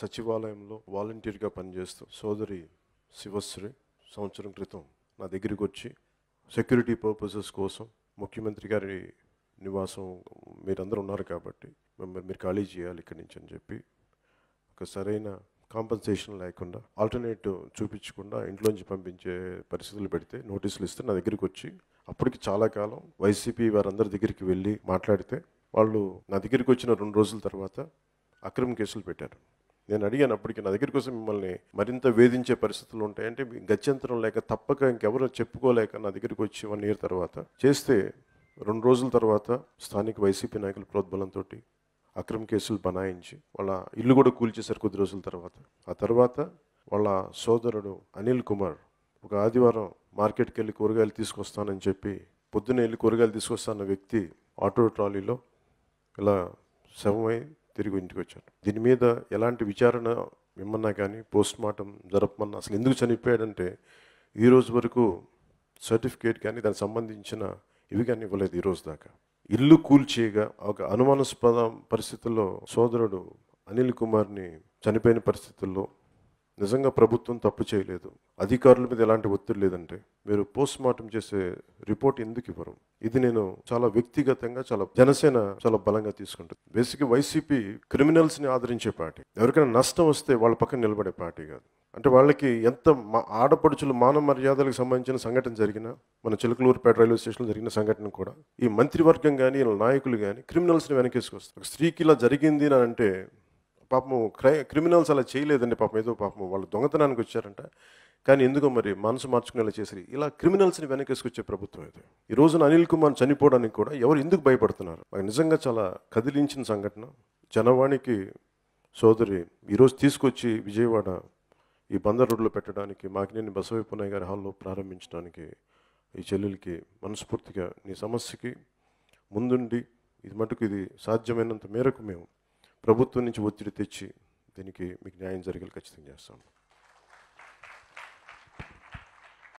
సచివాలయంలో వాలంటీర్గా పనిచేస్తూ సోదరి శివశ్రీ సంవత్సరం క్రితం నా దగ్గరికి వచ్చి సెక్యూరిటీ పర్పసెస్ కోసం ముఖ్యమంత్రి గారి నివాసం మీరందరూ ఉన్నారు కాబట్టి మిమ్మల్ని మీరు ఖాళీ చేయాలి ఇక్కడి నుంచి అని చెప్పి ఒక సరైన కాంపన్సేషన్ లేకుండా ఆల్టర్నేటివ్ చూపించకుండా ఇంట్లోంచి పంపించే పరిస్థితులు పెడితే నోటీసులు ఇస్తే నా దగ్గరికి వచ్చి అప్పటికి చాలా కాలం వైసీపీ వారందరి దగ్గరికి వెళ్ళి మాట్లాడితే వాళ్ళు నా దగ్గరికి వచ్చిన రెండు రోజుల తర్వాత అక్రమ కేసులు పెట్టారు నేను అడిగాను నా దగ్గరికి కోసం మిమ్మల్ని మరింత వేధించే పరిస్థితులు ఉంటాయి మీ గత్యంతరం లేక తప్పక ఇంకెవరో చెప్పుకోలేక నా దగ్గరికి వచ్చి వన్ ఇయర్ తర్వాత చేస్తే రెండు రోజుల తర్వాత స్థానిక వైసీపీ నాయకుల ప్రోద్బలంతో అక్రమ కేసులు బనాయించి వాళ్ళ ఇల్లు కూడా కూల్చేశారు కొద్ది రోజుల తర్వాత ఆ తర్వాత వాళ్ళ సోదరుడు అనిల్ కుమార్ ఒక ఆదివారం మార్కెట్కి వెళ్ళి కూరగాయలు తీసుకొస్తానని చెప్పి పొద్దున్న వెళ్ళి కూరగాయలు తీసుకొస్తాన్న వ్యక్తి ఆటో ట్రాలీలో ఇలా శవమై తిరిగి ఇంటికి వచ్చాను దీని మీద ఎలాంటి విచారణ విమ్మన్నా కానీ పోస్ట్ మార్టం జరపమన్నా అసలు ఎందుకు చనిపోయాడంటే ఈ రోజు వరకు సర్టిఫికేట్ కానీ దానికి సంబంధించిన ఇవి కానీ ఇవ్వలేదు ఈ రోజు దాకా ఇల్లు కూల్చేయగా ఒక అనుమానాస్పద పరిస్థితుల్లో సోదరుడు అనిల్ కుమార్ని చనిపోయిన పరిస్థితుల్లో నిజంగా ప్రభుత్వం తప్పు చేయలేదు అధికారుల మీద ఎలాంటి ఒత్తిడి లేదంటే మీరు పోస్ట్ మార్టం చేసే రిపోర్ట్ ఎందుకు ఇవ్వరు ఇది నేను చాలా వ్యక్తిగతంగా చాలా జనసేన చాలా బలంగా తీసుకుంటుంది బేసిక్గా వైసీపీ క్రిమినల్స్ ని ఆదరించే పార్టీ ఎవరికైనా నష్టం వస్తే వాళ్ళ పక్కన నిలబడే పార్టీ కాదు అంటే వాళ్ళకి ఎంత మా ఆడపడుచులు మానవ మర్యాదలకు సంబంధించిన సంఘటన జరిగిన మన చిలకలూరుపేట రైల్వే స్టేషన్లో జరిగిన సంఘటన కూడా ఈ మంత్రివర్గం కానీ వీళ్ళ నాయకులు కానీ క్రిమినల్స్ని వెనకేసుకొస్తారు స్త్రీకి ఇలా జరిగింది అని అంటే పాపం క్రిమినల్స్ అలా చేయలేదండి పాపం ఏదో పాపం వాళ్ళు దొంగతనానికి వచ్చారంట కానీ ఎందుకో మరి మనసు మార్చుకునేలా చేసి ఇలా క్రిమినల్స్ని వెనకేసుకొచ్చే ప్రభుత్వం ఇది ఈ రోజున అనిల్ కుమార్ చనిపోవడానికి కూడా ఎవరు ఎందుకు భయపడుతున్నారు మాకు నిజంగా చాలా కదిలించిన సంఘటన జనవాణికి సోదరి ఈరోజు తీసుకొచ్చి విజయవాడ ఈ బందర్ రోడ్లో పెట్టడానికి మాకి నేను బసవైపున్నయ్య గారి హాల్లో ప్రారంభించడానికి ఈ చెల్లెలకి మనస్ఫూర్తిగా నీ సమస్యకి ముందుండి ఇది మటుకు ఇది సాధ్యమైనంత మేరకు మేము ప్రభుత్వం నుంచి ఒత్తిడి తెచ్చి దీనికి మీకు న్యాయం జరిగేలా ఖచ్చితంగా చేస్తాము